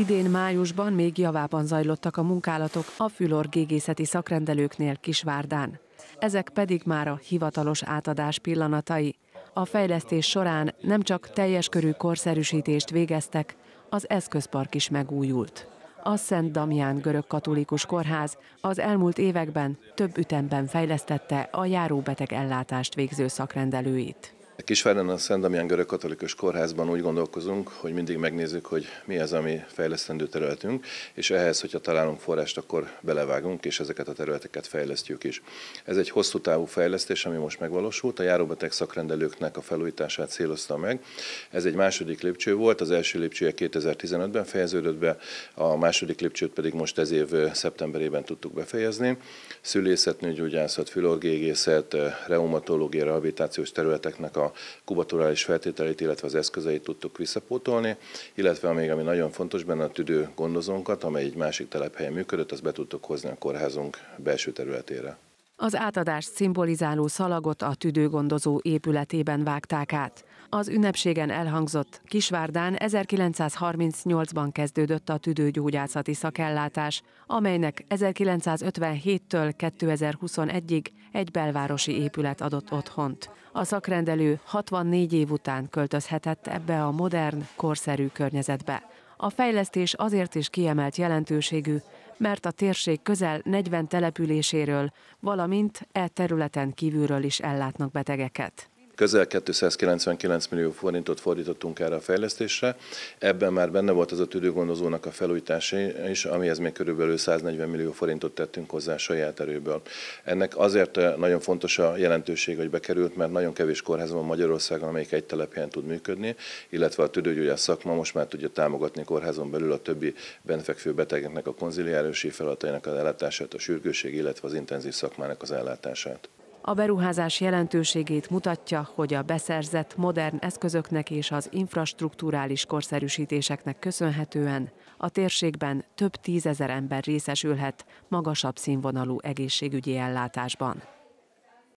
Idén májusban még javában zajlottak a munkálatok a gégészeti szakrendelőknél Kisvárdán. Ezek pedig már a hivatalos átadás pillanatai. A fejlesztés során nem csak teljes körű korszerűsítést végeztek, az eszközpark is megújult. A Szent Damián görög katolikus kórház az elmúlt években több ütemben fejlesztette a járóbeteg ellátást végző szakrendelőit. Kisvárdán a Szent Damián Görög Katolikus Kórházban úgy gondolkozunk, hogy mindig megnézzük, hogy mi az, ami fejlesztendő területünk, és ehhez, hogyha találunk forrást, akkor belevágunk, és ezeket a területeket fejlesztjük is. Ez egy hosszú távú fejlesztés, ami most megvalósult. A járóbeteg szakrendelőknek a felújítását célozta meg. Ez egy második lépcső volt, az első lépcsője 2015-ben fejeződött be, a második lépcsőt pedig most ez év szeptemberében tudtuk befejezni. Szülészet, nőgyógyászat, fülorgégészet, reumatológia, rehabilitációs területeknek a kubaturális feltételeit, illetve az eszközeit tudtuk visszapótolni, illetve még ami nagyon fontos benne a tüdő gondozónkat, amely egy másik telephelyen működött, azt be tudtuk hozni a kórházunk belső területére. Az átadást szimbolizáló szalagot a tüdőgondozó épületében vágták át. Az ünnepségen elhangzott Kisvárdán 1938-ban kezdődött a tüdőgyógyászati szakellátás, amelynek 1957-től 2021-ig egy belvárosi épület adott otthont. A szakrendelő 64 év után költözhetett ebbe a modern, korszerű környezetbe. A fejlesztés azért is kiemelt jelentőségű, mert a térség közel 40 településéről, valamint e területen kívülről is ellátnak betegeket. Közel 299 millió forintot fordítottunk erre a fejlesztésre. Ebben már benne volt az a tüdőgondozónak a felújítása is, amihez még körülbelül 140 millió forintot tettünk hozzá saját erőből. Ennek azért eh, nagyon fontos a jelentőség, hogy bekerült, mert nagyon kevés kórház van Magyarországon, amelyik egy telephelyen tud működni, illetve a tüdőgyógyász szakma most már tudja támogatni kórházon belül a többi benfekvő betegeknek a konziliárosi feladatainak az ellátását, a sürgőség, illetve az intenzív szakmának az ellátását. A beruházás jelentőségét mutatja, hogy a beszerzett modern eszközöknek és az infrastruktúrális korszerűsítéseknek köszönhetően a térségben több tízezer ember részesülhet magasabb színvonalú egészségügyi ellátásban.